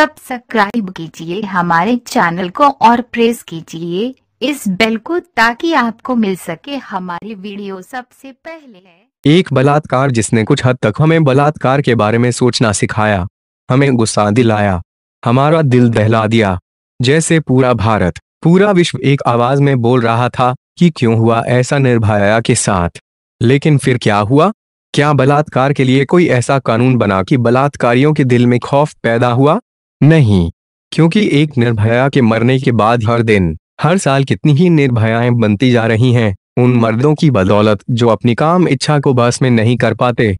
subscribe कीजिए हमारे channel को और प्रेस कीजिए इस बेल को ताकि आपको मिल सके हमारी वीडियो सबसे पहले एक बलात्कार जिसने कुछ हद तक हमें बलात्कार के बारे में सोचना सिखाया हमें गुस्सा दिलाया हमारा दिल दहला दिया जैसे पूरा भारत पूरा विश्व एक आवाज में बोल रहा था कि क्यों हुआ ऐसा निर्भया के साथ लेकिन फिर क्या हुआ क्या बलात्कार के लिए कोई ऐसा कानून बना कि बलात्कारियों के दिल में खौफ पैदा हुआ नहीं क्योंकि एक निर्भया के मरने के बाद हर दिन हर साल कितनी ही निर्भयाएं बनती जा रही हैं उन मर्दों की बदौलत जो अपनी काम इच्छा को बस में नहीं कर पाते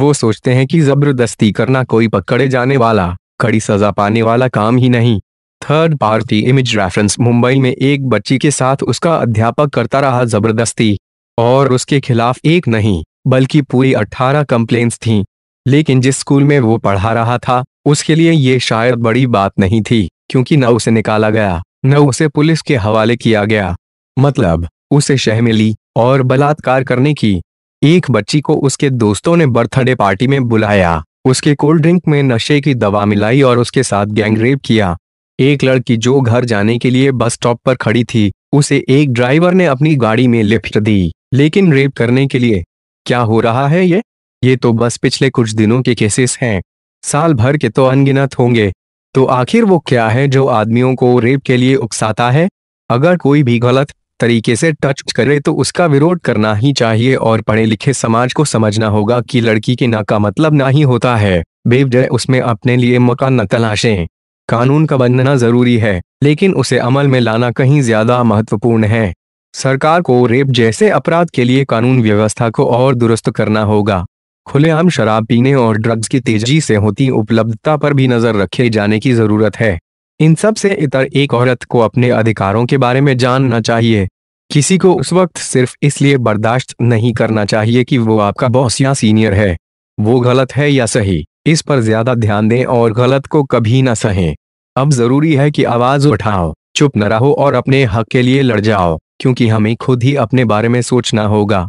वो सोचते हैं कि जबरदस्ती करना कोई पकड़े जाने वाला कड़ी सजा पाने वाला काम ही नहीं third party image reference Mumbai में एक बच्ची के साथ उसका अध्यापक करता रहा जबरदस्ती और उसके खिलाफ एक नहीं बल्कि पूरी अट्ठारह कंप्लेंट्स थीं लेकिन जिस स्कूल में वो पढ़ा रहा था उसके लिए ये शायद बड़ी बात नहीं थी क्योंकि न उसे निकाला गया न उसे पुलिस के हवाले किया गया मतलब उसे शह मिली और बलात्कार करने की एक बच्ची को उसके दोस्तों ने बर्थडे पार्टी में बुलाया उसके कोल्ड ड्रिंक में नशे की दवा मिलाई और उसके साथ गैंगरेप किया एक लड़की जो घर जाने के लिए बस स्टॉप पर खड़ी थी उसे एक ड्राइवर ने अपनी गाड़ी में लिफ्ट दी लेकिन रेप करने के लिए क्या हो रहा है ये ये तो बस पिछले कुछ दिनों के केसेस हैं साल भर के तो अनगिनत होंगे तो आखिर वो क्या है जो आदमियों को रेप के लिए उकसाता है अगर कोई भी गलत तरीके से टच करे तो उसका विरोध करना ही चाहिए और पढ़े लिखे समाज को समझना होगा कि लड़की के ना का मतलब ना ही होता है बेवजह उसमें अपने लिए मकान न तलाशें कानून का बनना जरूरी है लेकिन उसे अमल में लाना कहीं ज्यादा महत्वपूर्ण है सरकार को रेप जैसे अपराध के लिए कानून व्यवस्था को और दुरुस्त करना होगा खुलेआम शराब पीने और ड्रग्स की तेजी से होती उपलब्धता पर भी नजर रखे जाने की जरूरत है इन सब से इतर एक औरत को अपने अधिकारों के बारे में जानना चाहिए किसी को उस वक्त सिर्फ इसलिए बर्दाश्त नहीं करना चाहिए कि वो आपका बॉस या सीनियर है वो गलत है या सही इस पर ज्यादा ध्यान दें और गलत को कभी ना सहें अब जरूरी है कि आवाज उठाओ चुप न रहो और अपने हक के लिए लड़ जाओ क्योंकि हमें खुद ही अपने बारे में सोचना होगा